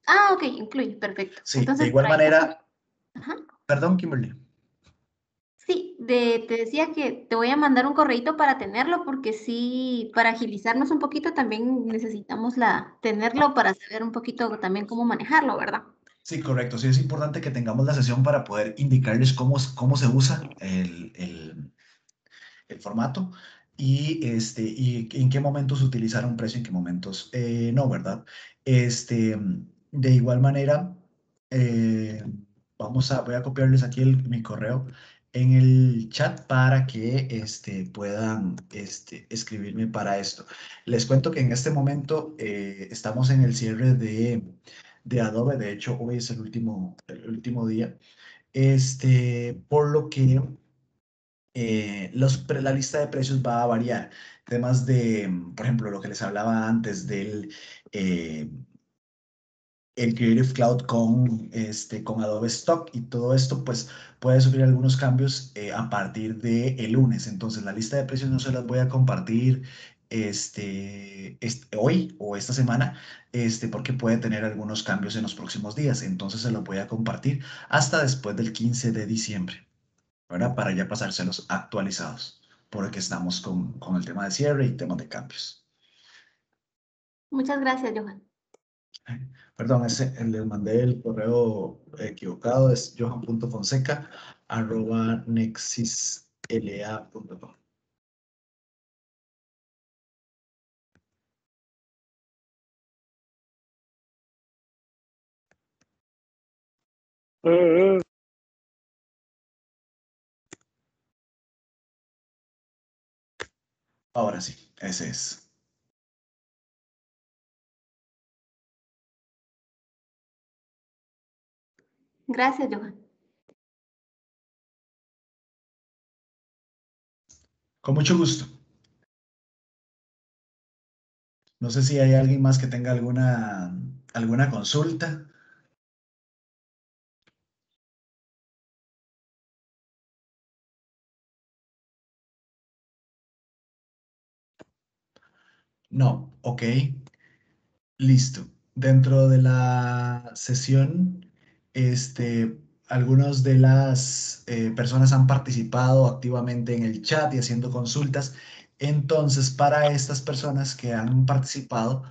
Speaker 1: Ah, ok, incluye, perfecto.
Speaker 6: Sí, de igual manera. Perdón, Kimberly.
Speaker 1: Sí, te decía que te voy a mandar un correito para tenerlo, porque sí, para agilizarnos un poquito también necesitamos la, tenerlo para saber un poquito también cómo manejarlo, ¿verdad?
Speaker 6: Sí, correcto. Sí, es importante que tengamos la sesión para poder indicarles cómo, cómo se usa el, formato y, este, y en qué momentos utilizar un precio, en qué momentos eh, no, ¿verdad? Este, de igual manera, eh, vamos a, voy a copiarles aquí mi correo en el chat para que este, puedan este, escribirme para esto. Les cuento que en este momento eh, estamos en el cierre de, Adobe, de hecho hoy es el último, el último día, este, por lo que eh, los, la lista de precios va a variar. Temas de, por ejemplo, lo que les hablaba antes del el Creative Cloud con, este, con Adobe Stock y todo esto pues puede sufrir algunos cambios eh, a partir de el lunes. Entonces la lista de precios no se las voy a compartir este, hoy o esta semana, este, porque puede tener algunos cambios en los próximos días. Entonces se los voy a compartir hasta después del 15 de diciembre, ¿verdad? Para ya pasárselos actualizados, porque estamos con, con el tema de cierre y temas de cambios.
Speaker 1: Muchas gracias, Johan
Speaker 6: perdón, ese, le mandé el
Speaker 4: correo equivocado, es fonseca arroba Nexis Ahora sí, ese es. Gracias, Johan. Con mucho gusto. No sé si hay alguien más que tenga alguna, alguna consulta. No, ok. Listo. Dentro de la sesión
Speaker 6: este, algunas de las eh, personas han participado activamente en el chat y haciendo consultas. Entonces, para estas personas que han participado,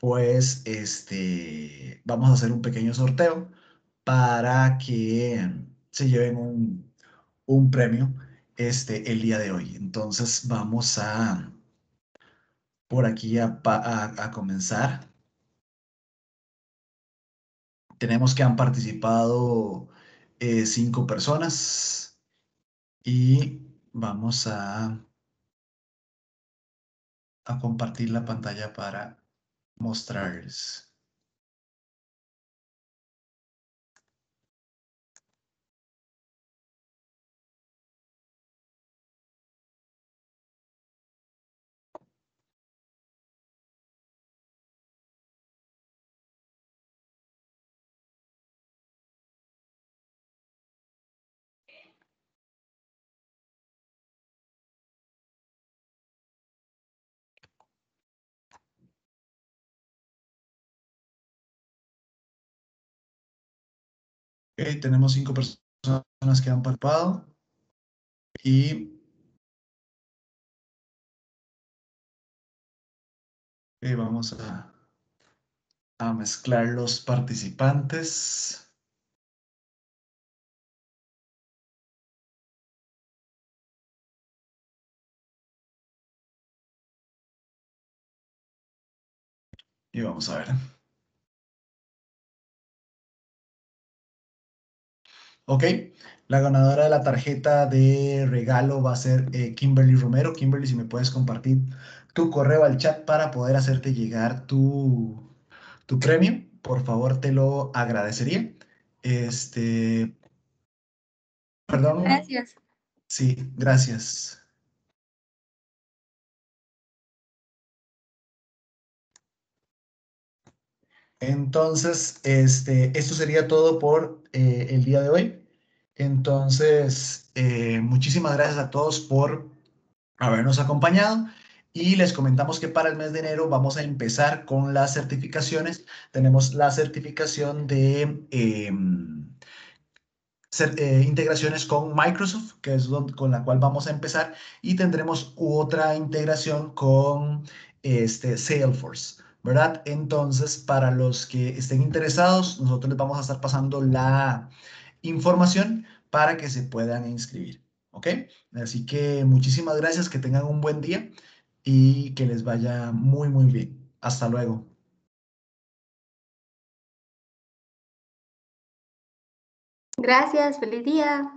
Speaker 6: pues este, vamos a hacer un pequeño sorteo para que se lleven un, premio este, el día de hoy. Entonces, vamos a por aquí a comenzar. Tenemos que han participado eh, cinco personas y
Speaker 4: vamos a, a compartir la pantalla para mostrarles. tenemos cinco personas que han palpado. Y vamos a mezclar los participantes. Y vamos a ver. Ok, la ganadora de la tarjeta de regalo
Speaker 6: va a ser eh, Kimberly Romero. Kimberly, si me puedes compartir tu correo al chat para poder hacerte llegar tu, tu premio, por favor, te lo agradecería.
Speaker 4: Este, perdón. Gracias. Sí, gracias. Entonces, este, esto sería todo
Speaker 6: por eh, el día de hoy. Entonces, eh, muchísimas gracias a todos por habernos acompañado y les comentamos que para el mes de enero vamos a empezar con las certificaciones. Tenemos la certificación de eh, integraciones con Microsoft, que es con la cual vamos a empezar, y tendremos otra integración con este, Salesforce. ¿verdad? Entonces, para los que estén interesados, nosotros les vamos a estar pasando la información para que se puedan inscribir, ¿ok? Así
Speaker 4: que muchísimas gracias, que tengan un buen día y que les vaya muy, muy bien. Hasta luego. Gracias, feliz día.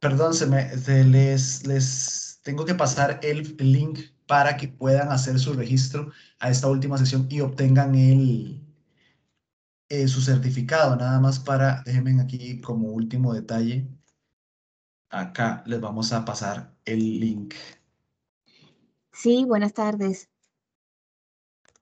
Speaker 4: Perdón, se me,
Speaker 6: les tengo que pasar el link para que puedan hacer su registro a esta última sesión y obtengan el, eh, su certificado. Nada más para, déjenme aquí como último detalle,
Speaker 3: acá les
Speaker 6: vamos a pasar el link.
Speaker 1: Sí, buenas tardes.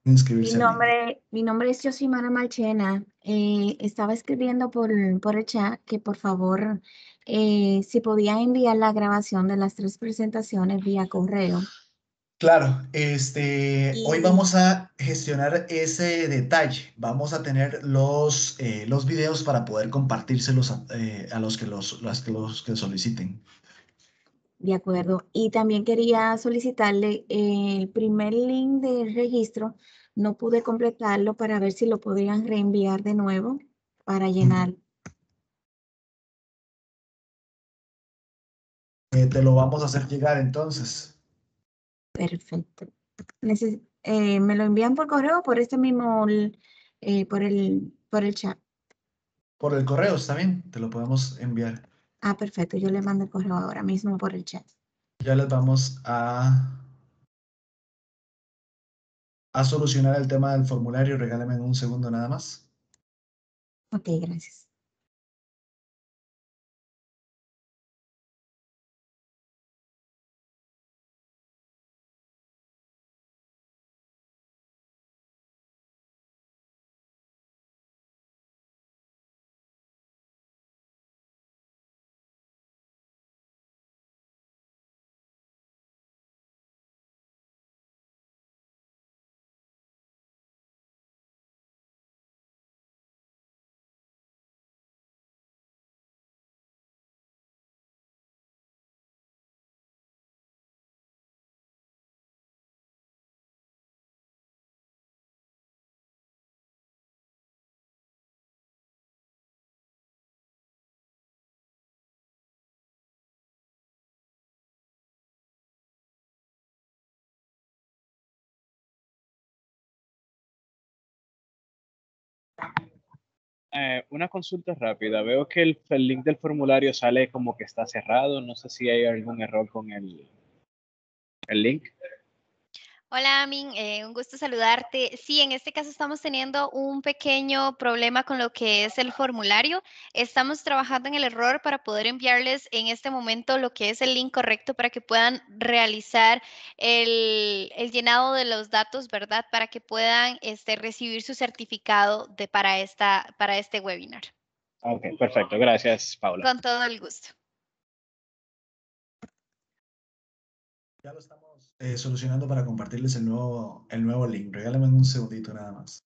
Speaker 1: Mi nombre, mi nombre es Yosimara Malchena. Eh, estaba escribiendo por, por, el chat que por favor eh, si podía enviar la grabación de las tres presentaciones vía correo.
Speaker 6: Claro, este, hoy vamos a gestionar ese detalle. Vamos a tener los, eh, los videos para poder compartírselos a, eh, a los, que los, los, que soliciten.
Speaker 1: De acuerdo. Y también quería solicitarle eh, el primer link de registro. No pude completarlo para ver si lo podrían reenviar de nuevo
Speaker 4: para llenar. te lo vamos a hacer llegar entonces. Perfecto.
Speaker 1: Eh, me lo envían por correo o por este mismo, eh, por, el, por el chat.
Speaker 6: Por el correo está bien, te lo podemos enviar.
Speaker 1: Ah, perfecto, yo le mando el correo ahora mismo
Speaker 4: por el chat.
Speaker 6: Ya les vamos a,
Speaker 4: a solucionar el tema del formulario. Regálame un segundo nada más. Ok, gracias. Eh, una consulta rápida. Veo que el, link del formulario sale como que está cerrado. No sé si hay algún error con el, el link.
Speaker 5: Hola, Amin, eh, un gusto saludarte. Sí, en este caso estamos teniendo un pequeño problema con lo que es el formulario. Estamos trabajando en el error para poder enviarles en este momento lo que es el link correcto para que puedan realizar el, llenado de los datos, ¿verdad? Para que puedan este, recibir su certificado de, para, esta, para este webinar.
Speaker 4: Ok, perfecto. Gracias, Paula. Con todo el gusto. Ya lo estamos. Eh, solucionando para compartirles el nuevo, el nuevo link. Regálame un segundito nada más.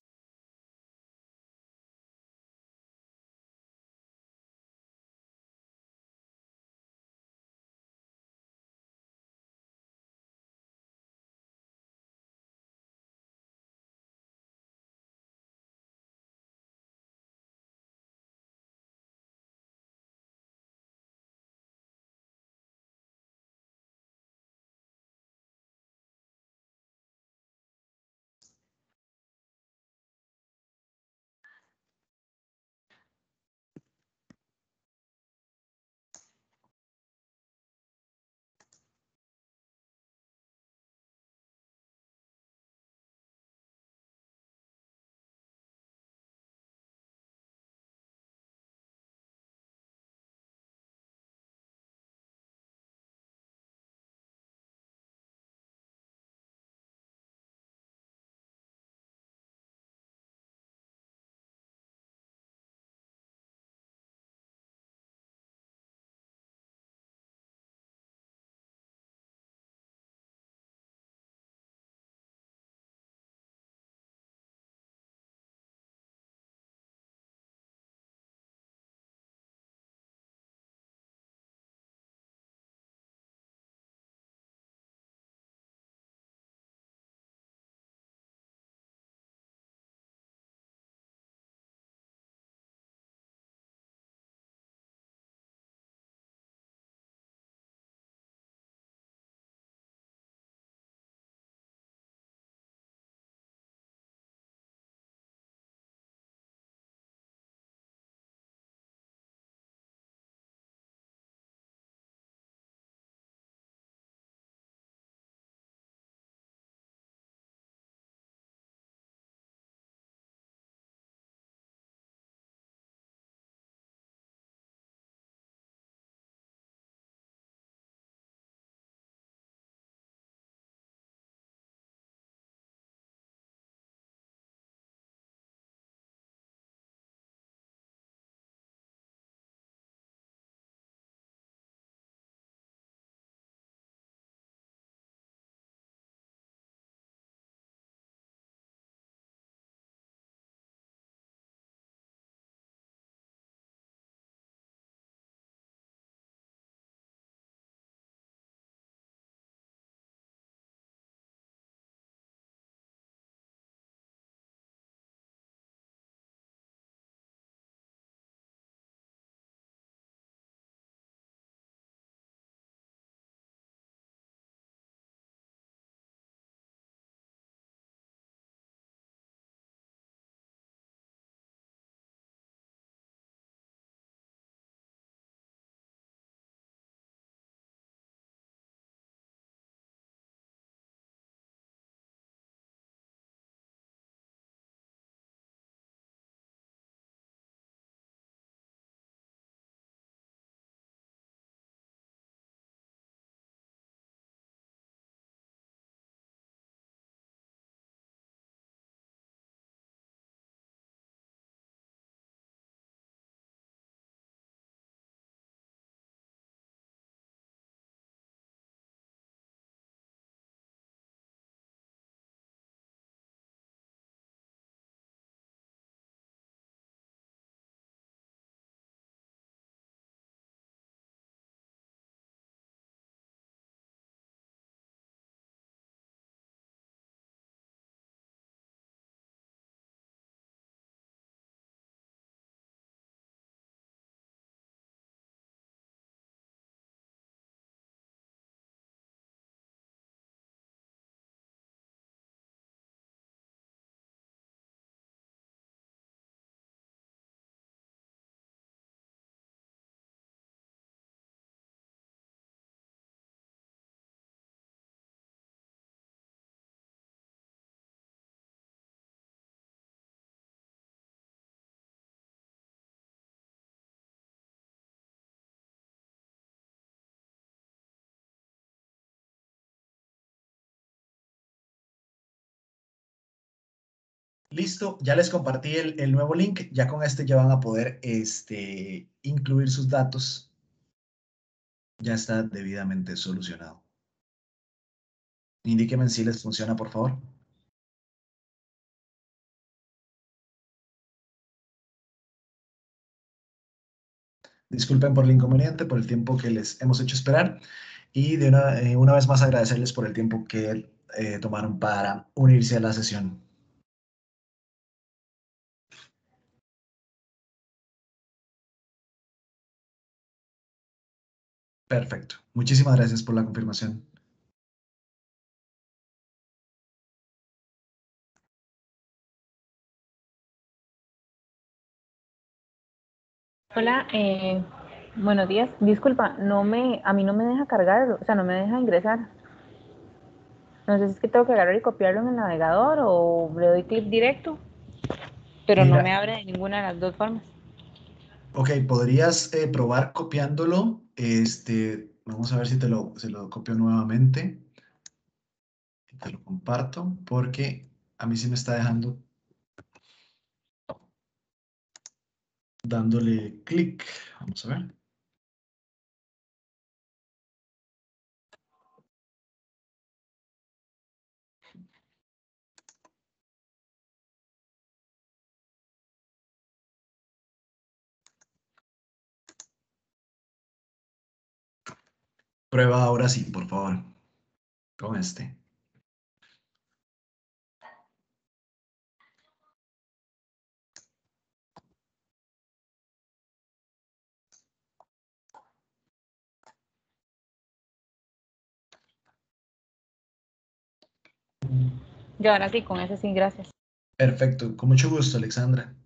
Speaker 4: Listo, ya les compartí el, nuevo link, ya con este ya van a poder
Speaker 6: este, incluir sus datos. Ya está debidamente
Speaker 4: solucionado. Indíquenme si les funciona, por favor. Disculpen por el inconveniente, por el tiempo que les hemos hecho esperar y de una, eh, vez más agradecerles por el tiempo que eh, tomaron para unirse a la sesión. Perfecto. Muchísimas gracias por la confirmación. Hola, eh, buenos días. Disculpa, no me, a mí no me deja cargar,
Speaker 1: o sea, no me deja ingresar. No sé si es que tengo que agarrar y copiarlo en el navegador o le doy clic directo, pero no me abre de ninguna de las dos formas.
Speaker 6: Ok, podrías eh, probar copiándolo. Este, vamos a ver si te lo, se lo copio nuevamente. Te lo comparto porque
Speaker 4: a mí se me está dejando dándole clic. Vamos a ver. Prueba ahora sí, por favor, con este. Yo ahora sí, con ese sí, gracias. Perfecto, con mucho gusto, Alexandra.